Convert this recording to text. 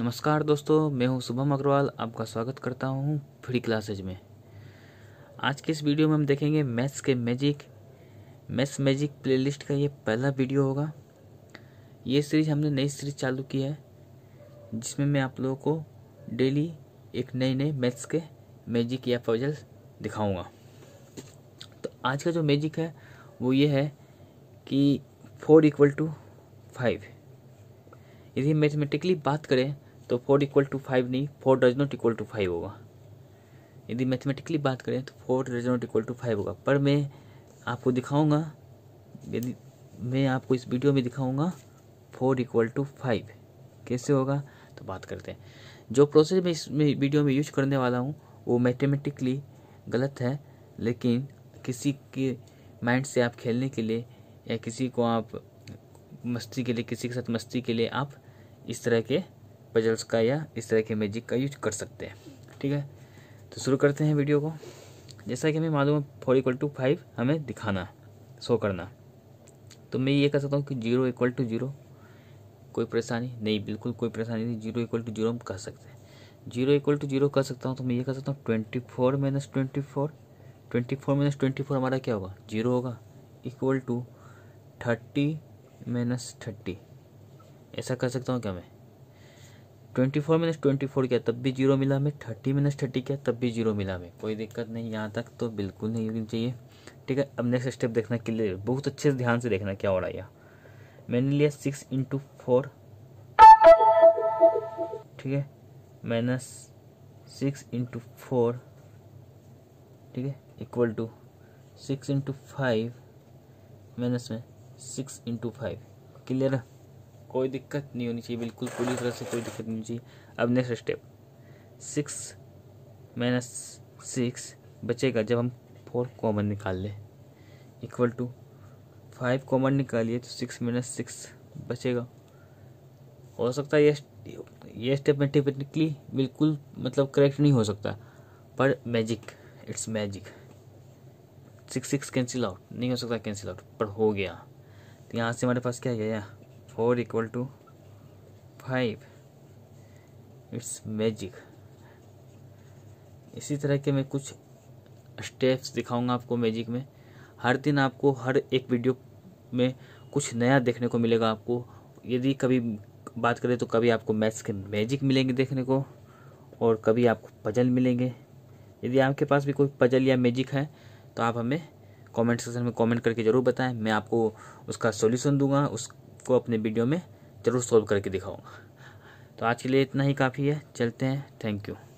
नमस्कार दोस्तों मैं हूं शुभम अग्रवाल आपका स्वागत करता हूं फ्री क्लासेज में आज के इस वीडियो में हम देखेंगे मैथ्स के मैजिक मैथ्स मैजिक प्लेलिस्ट का ये पहला वीडियो होगा ये सीरीज हमने नई सीरीज चालू की है जिसमें मैं आप लोगों को डेली एक नए नए मैथ्स के मैजिक या पजल दिखाऊँगा तो आज का जो मैजिक है वो ये है कि फोर इक्वल टू फाइव यदि मैथमेटिकली बात करें तो फोर इक्वल टू फाइव नहीं four does not equal to five होगा यदि मैथमेटिकली बात करें तो four does not equal to five होगा पर मैं आपको दिखाऊंगा यदि मैं आपको इस वीडियो में दिखाऊंगा फोर इक्वल टू फाइव कैसे होगा तो बात करते हैं जो प्रोसेस मैं इसमें वीडियो में यूज करने वाला हूँ वो मैथमेटिकली गलत है लेकिन किसी के माइंड से आप खेलने के लिए या किसी को आप मस्ती के लिए किसी के साथ मस्ती के लिए आप इस तरह के पजल्स का या इस तरह के मैजिक का यूज कर सकते हैं ठीक है तो शुरू करते हैं वीडियो को जैसा कि हमें मालूम है फोर इक्वल टू फाइव हमें दिखाना शो करना तो मैं ये कह सकता हूँ कि जीरो इक्वल टू जीरो कोई परेशानी नहीं बिल्कुल कोई परेशानी नहीं जीरो इक्वल टू जीरो हम कह सकते हैं जीरो इक्वल टू जीरो कह सकता हूँ तो मैं ये कह सकता हूँ twenty four minus twenty four twenty four minus twenty four हमारा क्या होगा जीरो होगा equal to thirty minus thirty ऐसा कर सकता हूँ क्या मैं twenty four minus twenty four क्या तब भी जीरो मिला हमें थर्टी माइनस थर्टी क्या तब भी जीरो मिला हमें कोई दिक्कत नहीं यहाँ तक तो बिल्कुल नहीं होनी चाहिए ठीक है अब नेक्स्ट स्टेप देखना क्लियर बहुत अच्छे से ध्यान से देखना क्या हो रहा है यहाँ मैंने लिया सिक्स इंटू फोर ठीक है माइनस सिक्स इंटू फोर ठीक है equal to six into five minus में सिक्स इंटू फाइव क्लियर है कोई दिक्कत नहीं होनी चाहिए बिल्कुल पूरी तरह से कोई दिक्कत नहीं होनी चाहिए अब next step six minus six बचेगा जब हम फोर कॉमन निकाल लें इक्वल टू फाइव कॉमन निकालिए तो सिक्स माइनस सिक्स बचेगा हो सकता है ये ये स्टेप में टेक्निकली बिल्कुल मतलब करेक्ट नहीं हो सकता पर magic it's magic six six cancel out नहीं हो सकता कैंसिल आउट पर हो गया तो यहाँ से हमारे पास क्या गया four equal to five it's magic इसी तरह के मैं कुछ स्टेप्स दिखाऊंगा आपको मैजिक में हर दिन आपको हर एक वीडियो में कुछ नया देखने को मिलेगा आपको यदि कभी बात करें तो कभी आपको मैथ्स के मैजिक मिलेंगे देखने को और कभी आपको पजल मिलेंगे यदि आपके पास भी कोई पजल या मैजिक है तो आप हमें कमेंट सेक्शन में कमेंट करके ज़रूर बताएं मैं आपको उसका सॉल्यूशन दूंगा उस आपको अपने वीडियो में ज़रूर सॉल्व करके दिखाऊंगा तो आज के लिए इतना ही काफ़ी है चलते हैं थैंक यू